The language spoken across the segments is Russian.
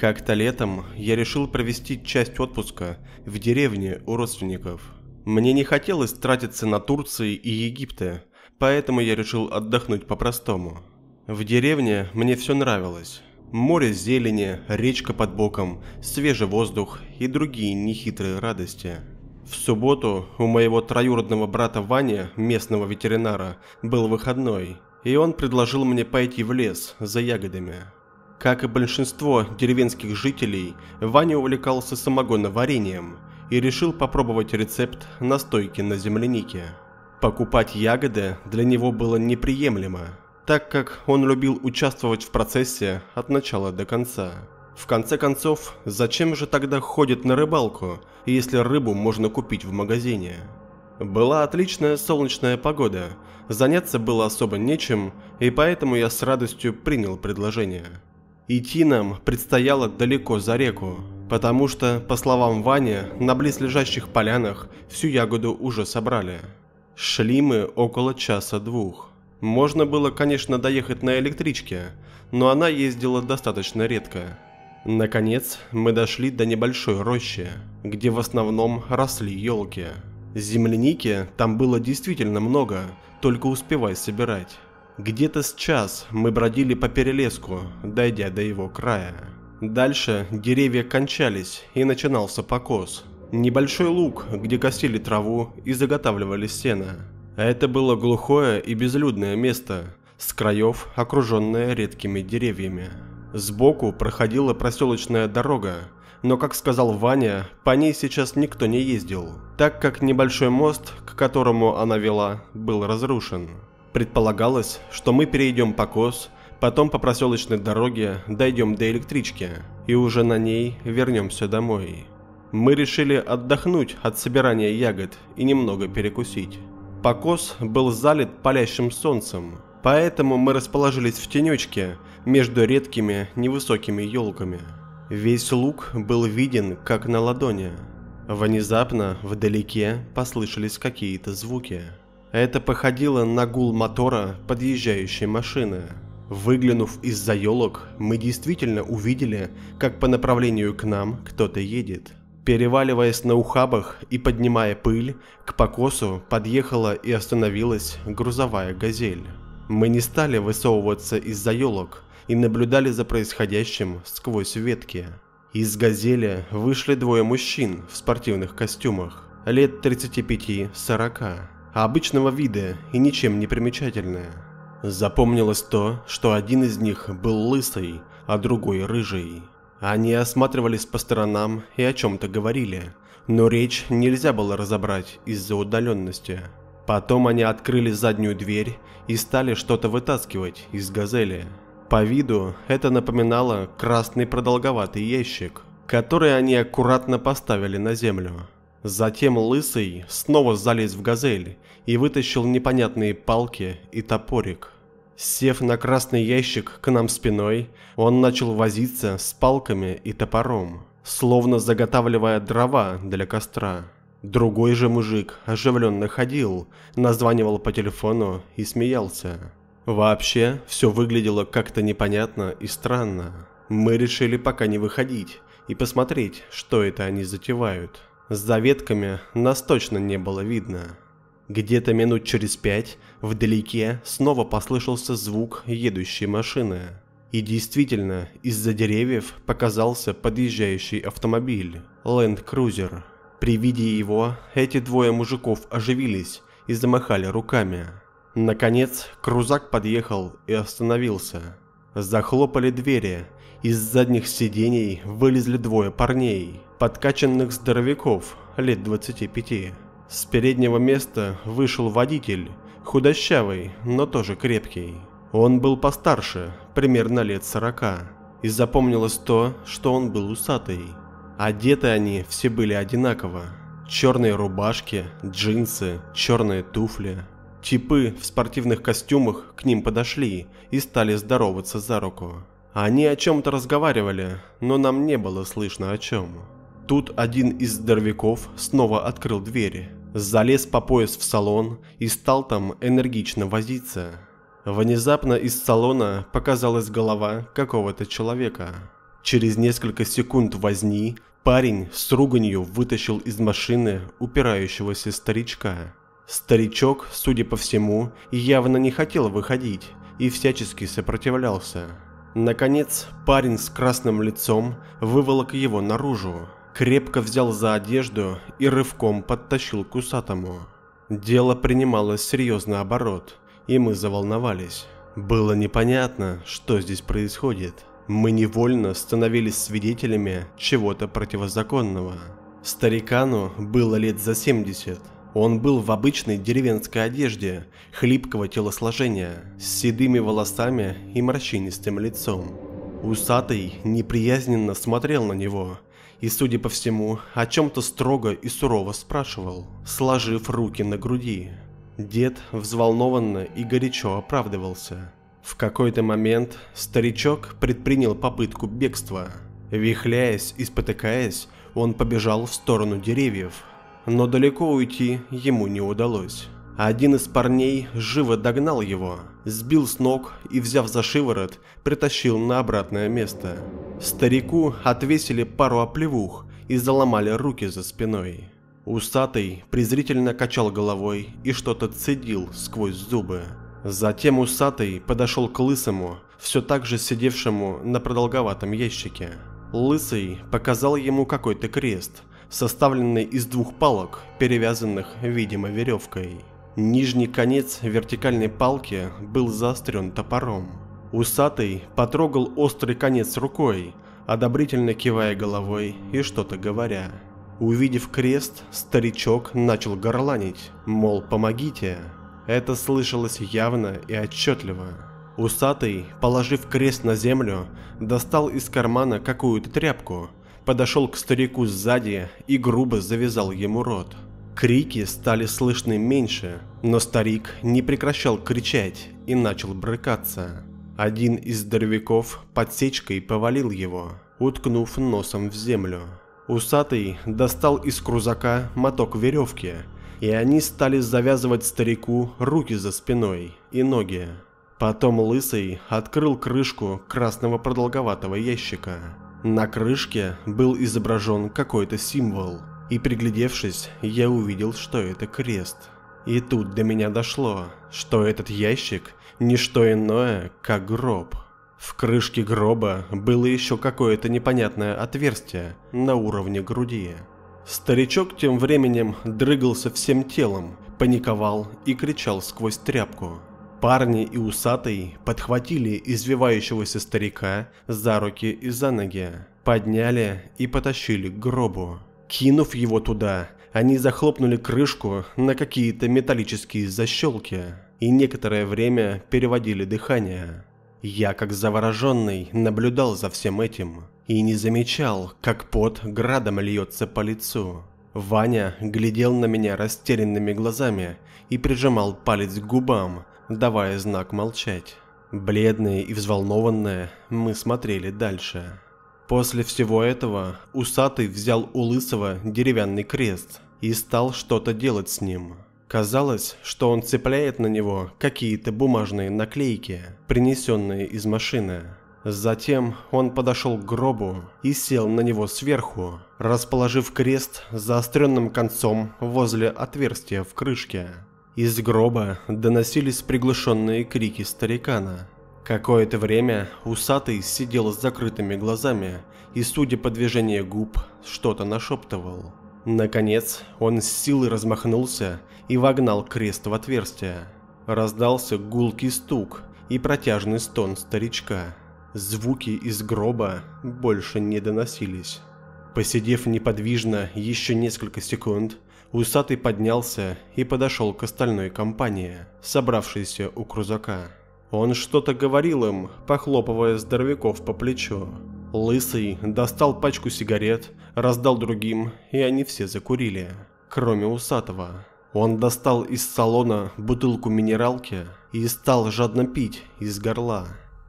Как-то летом я решил провести часть отпуска в деревне у родственников. Мне не хотелось тратиться на Турции и Египте, поэтому я решил отдохнуть по-простому. В деревне мне все нравилось. Море зелени, речка под боком, свежий воздух и другие нехитрые радости. В субботу у моего троюродного брата Вани, местного ветеринара, был выходной, и он предложил мне пойти в лес за ягодами. Как и большинство деревенских жителей, Ваня увлекался самогоноварением и решил попробовать рецепт настойки на землянике. Покупать ягоды для него было неприемлемо, так как он любил участвовать в процессе от начала до конца. В конце концов, зачем же тогда ходит на рыбалку, если рыбу можно купить в магазине? Была отличная солнечная погода, заняться было особо нечем, и поэтому я с радостью принял предложение. Идти нам предстояло далеко за реку, потому что, по словам Вани, на близлежащих полянах всю ягоду уже собрали. Шли мы около часа-двух. Можно было, конечно, доехать на электричке, но она ездила достаточно редко. Наконец, мы дошли до небольшой рощи, где в основном росли елки. Земляники там было действительно много, только успевай собирать. Где-то с час мы бродили по перелеску, дойдя до его края. Дальше деревья кончались и начинался покос. Небольшой луг, где косили траву и заготавливали сено. Это было глухое и безлюдное место, с краев окруженное редкими деревьями. Сбоку проходила проселочная дорога, но, как сказал Ваня, по ней сейчас никто не ездил, так как небольшой мост, к которому она вела, был разрушен. Предполагалось, что мы перейдем покос, потом по проселочной дороге дойдем до электрички и уже на ней вернемся домой. Мы решили отдохнуть от собирания ягод и немного перекусить. Покос был залит палящим солнцем, поэтому мы расположились в тенечке между редкими невысокими елками. Весь луг был виден как на ладони. Внезапно вдалеке послышались какие-то звуки. Это походило на гул мотора подъезжающей машины. Выглянув из-за елок, мы действительно увидели, как по направлению к нам кто-то едет. Переваливаясь на ухабах и поднимая пыль, к покосу подъехала и остановилась грузовая «Газель». Мы не стали высовываться из-за елок и наблюдали за происходящим сквозь ветки. Из «Газели» вышли двое мужчин в спортивных костюмах, лет 35-40 обычного вида и ничем не примечательная. Запомнилось то, что один из них был лысый, а другой рыжий. Они осматривались по сторонам и о чем-то говорили, но речь нельзя было разобрать из-за удаленности. Потом они открыли заднюю дверь и стали что-то вытаскивать из газели. По виду это напоминало красный продолговатый ящик, который они аккуратно поставили на землю. Затем Лысый снова залез в газель и вытащил непонятные палки и топорик. Сев на красный ящик к нам спиной, он начал возиться с палками и топором, словно заготавливая дрова для костра. Другой же мужик оживленно ходил, названивал по телефону и смеялся. Вообще, все выглядело как-то непонятно и странно. Мы решили пока не выходить и посмотреть, что это они затевают за ветками нас точно не было видно. Где-то минут через пять вдалеке снова послышался звук едущей машины. И действительно, из-за деревьев показался подъезжающий автомобиль Land Cruiser. При виде его эти двое мужиков оживились и замахали руками. Наконец, крузак подъехал и остановился. Захлопали двери, из задних сидений вылезли двое парней, подкачанных здоровяков лет 25. С переднего места вышел водитель, худощавый, но тоже крепкий. Он был постарше, примерно лет 40, и запомнилось то, что он был усатый. Одеты они все были одинаково. Черные рубашки, джинсы, черные туфли. Типы в спортивных костюмах к ним подошли и стали здороваться за руку. Они о чем-то разговаривали, но нам не было слышно о чем. Тут один из здоровяков снова открыл двери, залез по пояс в салон и стал там энергично возиться. Внезапно из салона показалась голова какого-то человека. Через несколько секунд возни парень с руганью вытащил из машины упирающегося старичка. Старичок, судя по всему, явно не хотел выходить и всячески сопротивлялся. Наконец, парень с красным лицом выволок его наружу, крепко взял за одежду и рывком подтащил к усатому. Дело принимало серьезный оборот, и мы заволновались. Было непонятно, что здесь происходит. Мы невольно становились свидетелями чего-то противозаконного. Старикану было лет за 70, он был в обычной деревенской одежде, хлипкого телосложения, с седыми волосами и морщинистым лицом. Усатый неприязненно смотрел на него и, судя по всему, о чем-то строго и сурово спрашивал, сложив руки на груди. Дед взволнованно и горячо оправдывался. В какой-то момент старичок предпринял попытку бегства. Вихляясь и спотыкаясь, он побежал в сторону деревьев – но далеко уйти ему не удалось. Один из парней живо догнал его, сбил с ног и, взяв за шиворот, притащил на обратное место. Старику отвесили пару оплевух и заломали руки за спиной. Усатый презрительно качал головой и что-то цедил сквозь зубы. Затем усатый подошел к лысому, все так же сидевшему на продолговатом ящике. Лысый показал ему какой-то крест – составленный из двух палок, перевязанных, видимо, веревкой. Нижний конец вертикальной палки был заострен топором. Усатый потрогал острый конец рукой, одобрительно кивая головой и что-то говоря. Увидев крест, старичок начал горланить, мол, помогите. Это слышалось явно и отчетливо. Усатый, положив крест на землю, достал из кармана какую-то тряпку – подошел к старику сзади и грубо завязал ему рот. Крики стали слышны меньше, но старик не прекращал кричать и начал брыкаться. Один из здоровяков подсечкой повалил его, уткнув носом в землю. Усатый достал из крузака моток веревки, и они стали завязывать старику руки за спиной и ноги. Потом Лысый открыл крышку красного продолговатого ящика. На крышке был изображен какой-то символ, и приглядевшись, я увидел, что это крест. И тут до меня дошло, что этот ящик – не что иное, как гроб. В крышке гроба было еще какое-то непонятное отверстие на уровне груди. Старичок тем временем дрыгался всем телом, паниковал и кричал сквозь тряпку. Парни и усатый подхватили извивающегося старика за руки и за ноги, подняли и потащили к гробу. Кинув его туда, они захлопнули крышку на какие-то металлические защелки и некоторое время переводили дыхание. Я, как завороженный, наблюдал за всем этим и не замечал, как пот градом льется по лицу. Ваня глядел на меня растерянными глазами и прижимал палец к губам, давая знак молчать. Бледные и взволнованные, мы смотрели дальше. После всего этого усатый взял у лысого деревянный крест и стал что-то делать с ним. Казалось, что он цепляет на него какие-то бумажные наклейки, принесенные из машины. Затем он подошел к гробу и сел на него сверху, расположив крест заостренным концом возле отверстия в крышке. Из гроба доносились приглушенные крики старикана. Какое-то время усатый сидел с закрытыми глазами и, судя по движению губ, что-то нашептывал. Наконец, он с силой размахнулся и вогнал крест в отверстие. Раздался гулкий стук и протяжный стон старичка. Звуки из гроба больше не доносились. Посидев неподвижно еще несколько секунд, Усатый поднялся и подошел к остальной компании, собравшейся у крузака. Он что-то говорил им, похлопывая здоровяков по плечу. Лысый достал пачку сигарет, раздал другим, и они все закурили, кроме усатого. Он достал из салона бутылку минералки и стал жадно пить из горла.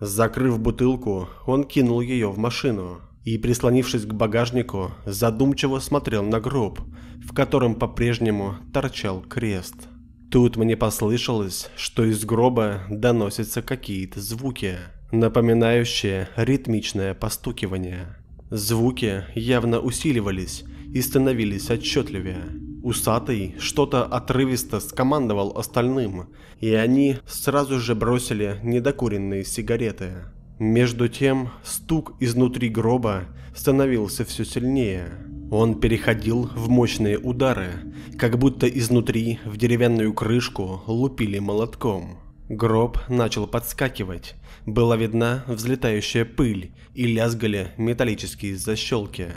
Закрыв бутылку, он кинул ее в машину и, прислонившись к багажнику, задумчиво смотрел на гроб, в котором по-прежнему торчал крест. Тут мне послышалось, что из гроба доносятся какие-то звуки, напоминающие ритмичное постукивание. Звуки явно усиливались и становились отчетливее. Усатый что-то отрывисто скомандовал остальным, и они сразу же бросили недокуренные сигареты. Между тем, стук изнутри гроба становился все сильнее. Он переходил в мощные удары, как будто изнутри в деревянную крышку лупили молотком. Гроб начал подскакивать, была видна взлетающая пыль и лязгали металлические защелки.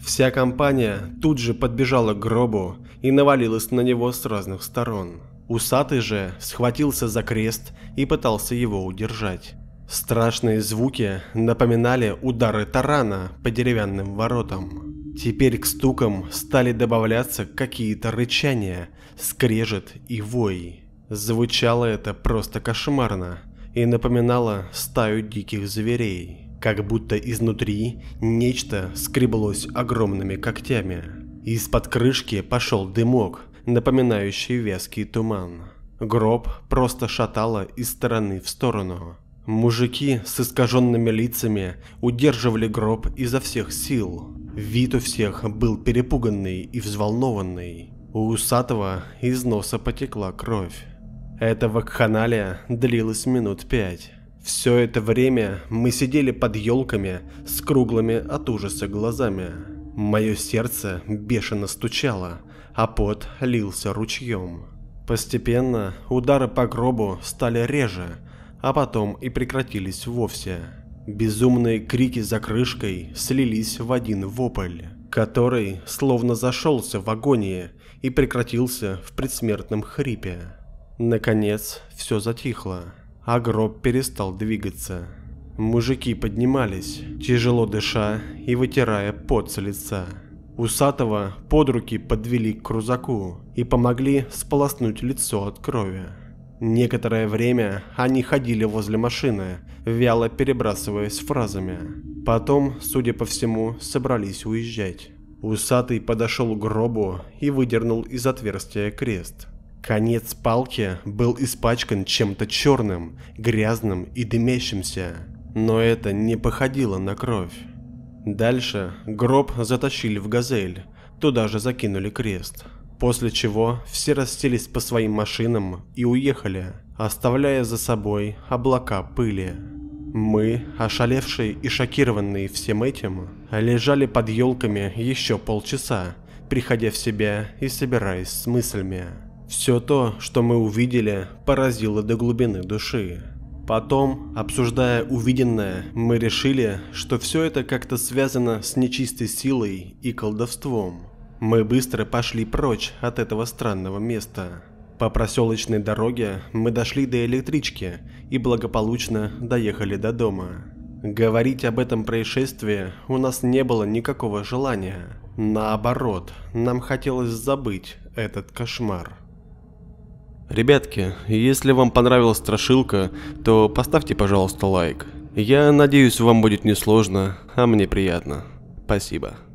Вся компания тут же подбежала к гробу и навалилась на него с разных сторон. Усатый же схватился за крест и пытался его удержать. Страшные звуки напоминали удары тарана по деревянным воротам. Теперь к стукам стали добавляться какие-то рычания, скрежет и вой. Звучало это просто кошмарно и напоминало стаю диких зверей, как будто изнутри нечто скреблось огромными когтями. Из-под крышки пошел дымок, напоминающий вязкий туман. Гроб просто шатало из стороны в сторону, Мужики с искаженными лицами удерживали гроб изо всех сил. Вид у всех был перепуганный и взволнованный. У усатого из носа потекла кровь. Эта вакханалия длилась минут пять. Все это время мы сидели под елками с круглыми от ужаса глазами. Мое сердце бешено стучало, а пот лился ручьем. Постепенно удары по гробу стали реже, а потом и прекратились вовсе. Безумные крики за крышкой слились в один вопль, который словно зашелся в агонии и прекратился в предсмертном хрипе. Наконец, все затихло, а гроб перестал двигаться. Мужики поднимались, тяжело дыша и вытирая пот с лица. Усатого под руки подвели к крузаку и помогли сполоснуть лицо от крови. Некоторое время они ходили возле машины, вяло перебрасываясь фразами. Потом, судя по всему, собрались уезжать. Усатый подошел к гробу и выдернул из отверстия крест. Конец палки был испачкан чем-то черным, грязным и дымящимся, но это не походило на кровь. Дальше гроб затащили в газель, туда же закинули крест – После чего все расселись по своим машинам и уехали, оставляя за собой облака пыли. Мы, ошалевшие и шокированные всем этим, лежали под елками еще полчаса, приходя в себя и собираясь с мыслями. Все то, что мы увидели, поразило до глубины души. Потом, обсуждая увиденное, мы решили, что все это как-то связано с нечистой силой и колдовством. Мы быстро пошли прочь от этого странного места. По проселочной дороге мы дошли до электрички и благополучно доехали до дома. Говорить об этом происшествии у нас не было никакого желания. Наоборот, нам хотелось забыть этот кошмар. Ребятки, если вам понравилась страшилка, то поставьте, пожалуйста, лайк. Я надеюсь, вам будет несложно, а мне приятно. Спасибо.